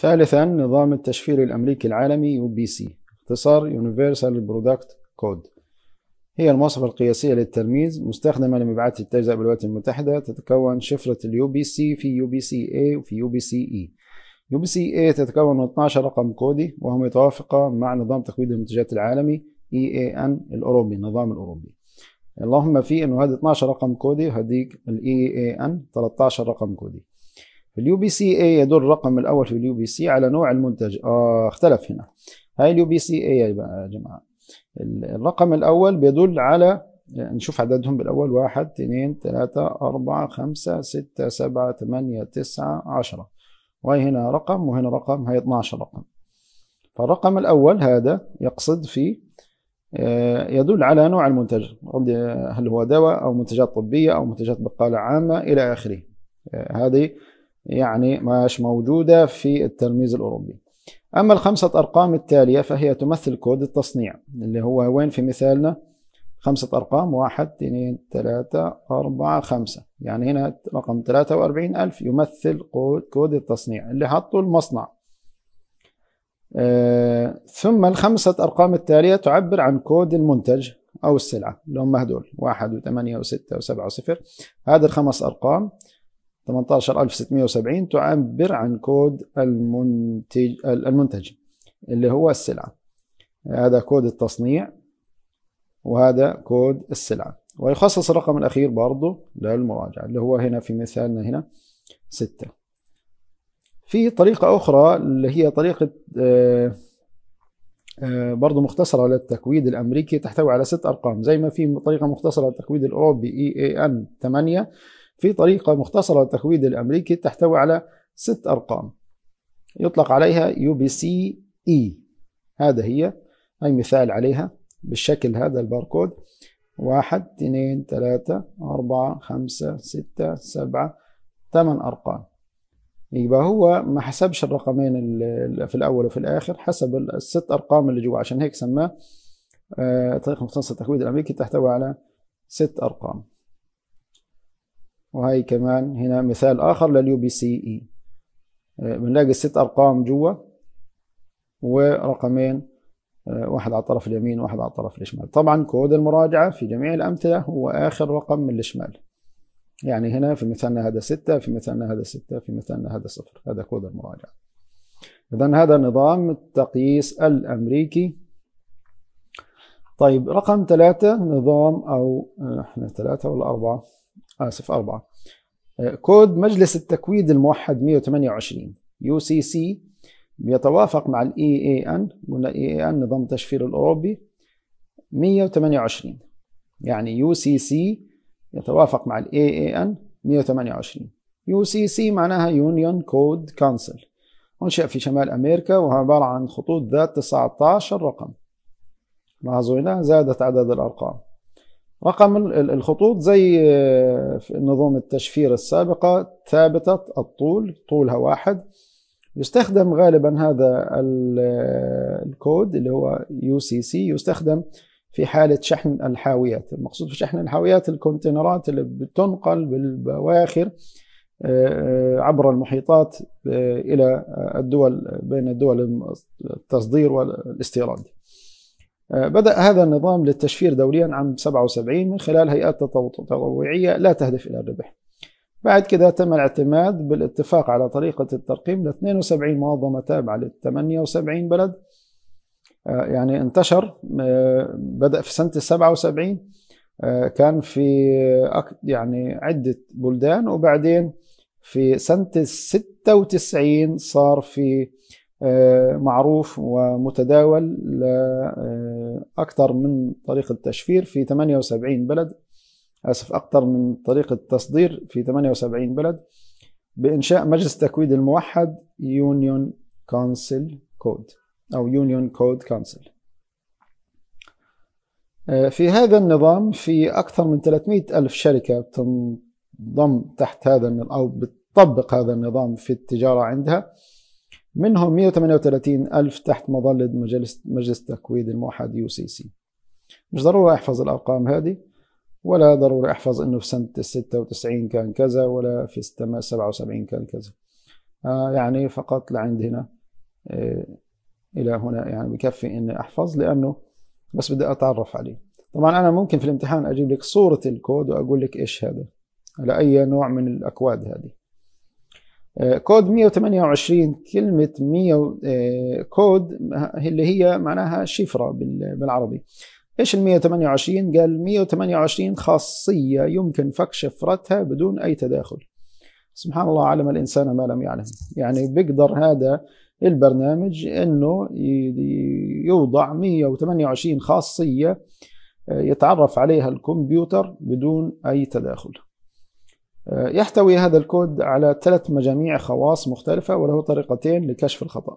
ثالثا نظام التشفير الأمريكي العالمي UBC اختصار Universal Product Code هي المواصفة القياسية للترميز مستخدمة لمبعث التجزئة بالولايات المتحدة تتكون شفرة الـ بي سي في يو بي سي إيه وفي يو بي سي اي يو بي سي تتكون من 12 رقم كودي وهم متوافقة مع نظام تقويض المنتجات العالمي اي اي ان الاوروبي النظام الاوروبي اللهم في انه هذه 12 رقم كودي وهذيك الـ اي ان 13 رقم كودي في اليو بي سي اي يدل الرقم الاول في اليو بي سي على نوع المنتج آه اختلف هنا هاي اليو بي سي اي يا جماعه الرقم الاول بيدل على آه، نشوف عددهم بالاول واحد اثنين ثلاثة أربعة خمسة ستة سبعة ثمانية تسعة عشرة وهي هنا رقم وهنا رقم هاي 12 رقم فالرقم الأول هذا يقصد في آه، يدل على نوع المنتج هل هو دواء أو منتجات طبية أو منتجات بقالة عامة إلى آخره آه، هذه يعني مش موجودة في الترميز الأوروبي أما الخمسة أرقام التالية فهي تمثل كود التصنيع اللي هو وين في مثالنا خمسة أرقام واحد اثنين ثلاثة أربعة خمسة يعني هنا رقم ثلاثة وأربعين ألف يمثل كود, التصنيع اللي حطه المصنع آه ثم الخمسة أرقام التالية تعبر عن كود المنتج أو السلعة اللي هم هدول واحد وثمانية وستة وسبعة وصفر هذه الخمس أرقام 18670 تعبر عن كود المنتج المنتج اللي هو السلعة هذا كود التصنيع وهذا كود السلعة ويخصص الرقم الأخير برضه للمراجعة اللي هو هنا في مثالنا هنا ستة في طريقة أخرى اللي هي طريقة آه، آه، برضه مختصرة للتكويد الأمريكي تحتوي على ست أرقام زي ما في طريقة مختصرة للتكويد الأوروبي EAN 8 في طريقة مختصرة للتكويد الأمريكي تحتوي على ست أرقام يطلق عليها UBCE هذا هي هاي مثال عليها بالشكل هذا الباركود واحد اثنين ثلاثة أربعة خمسة ستة سبعة ثمان أرقام يبقى هو ما حسبش الرقمين في الأول وفي الآخر حسب الست أرقام اللي جوا عشان هيك سماه آه، طريقة مختصة التكويد الأمريكي تحتوي على ست أرقام وهي كمان هنا مثال اخر لليو بي سي اي آه، بنلاقي الست ارقام جوا ورقمين آه، واحد على الطرف اليمين وواحد على الطرف الشمال طبعا كود المراجعة في جميع الأمثلة هو آخر رقم من الشمال يعني هنا في مثالنا هذا ستة في مثالنا هذا ستة في مثالنا هذا صفر هذا كود المراجعة إذا هذا نظام التقييس الأمريكي طيب رقم ثلاثة نظام أو آه، إحنا ثلاثة ولا أربعة اسف أربعة آه، كود مجلس التكويد الموحد 128 يو سي سي بيتوافق مع الاي اي ان قلنا اي اي ان نظام التشفير الاوروبي 128 يعني يو سي سي يتوافق مع الاي اي ان 128 يو سي سي معناها يونيون كود كونسل أنشئ في شمال أمريكا وهو عبارة عن خطوط ذات 19 رقم لاحظوا هنا زادت عدد الأرقام رقم الخطوط زي آه، نظام التشفير السابقة ثابتة الطول طولها واحد يستخدم غالبا هذا آه، الكود اللي هو UCC يستخدم في حالة شحن الحاويات المقصود في شحن الحاويات الكونتينرات اللي بتنقل بالبواخر آه، عبر المحيطات إلى الدول بين الدول التصدير والاستيراد آه، بدأ هذا النظام للتشفير دوليا عام 77 من خلال هيئات تطوعية لا تهدف إلى الربح بعد كده تم الاعتماد بالاتفاق على طريقة الترقيم ل 72 منظمة تابعة ل 78 بلد آه، يعني انتشر آه، بدأ في سنة 77 كان في يعني عدة بلدان وبعدين في سنة 96 صار في معروف ومتداول أكثر من طريقة تشفير في 78 بلد آسف أكثر من طريقة تصدير في 78 بلد بإنشاء مجلس التكويد الموحد يونيون كونسل كود أو يونيون كود كونسل في هذا النظام في أكثر من 300 ألف شركة تنضم تحت هذا أو بتطبق هذا النظام في التجارة عندها منهم 138 ألف تحت مظلة مجلس, مجلس التكويد الموحد يو سي سي مش ضروري أحفظ الأرقام هذه ولا ضروري أحفظ أنه في سنة 96 كان كذا ولا في 77 كان كذا آه يعني فقط لعند هنا آه إلى هنا يعني بكفي أني أحفظ لأنه بس بدي أتعرف عليه طبعا أنا ممكن في الامتحان أجيب لك صورة الكود وأقول لك إيش هذا على أي نوع من الأكواد هذه آه، كود 128 كلمة 100 آه، كود اللي هي معناها شفرة بالعربي ايش ال 128 قال 128 خاصية يمكن فك شفرتها بدون اي تداخل سبحان الله علم الانسان ما لم يعلم يعني بيقدر هذا البرنامج انه يوضع 128 خاصية آه، يتعرف عليها الكمبيوتر بدون اي تداخل يحتوي هذا الكود على ثلاث مجاميع خواص مختلفة وله طريقتين لكشف الخطأ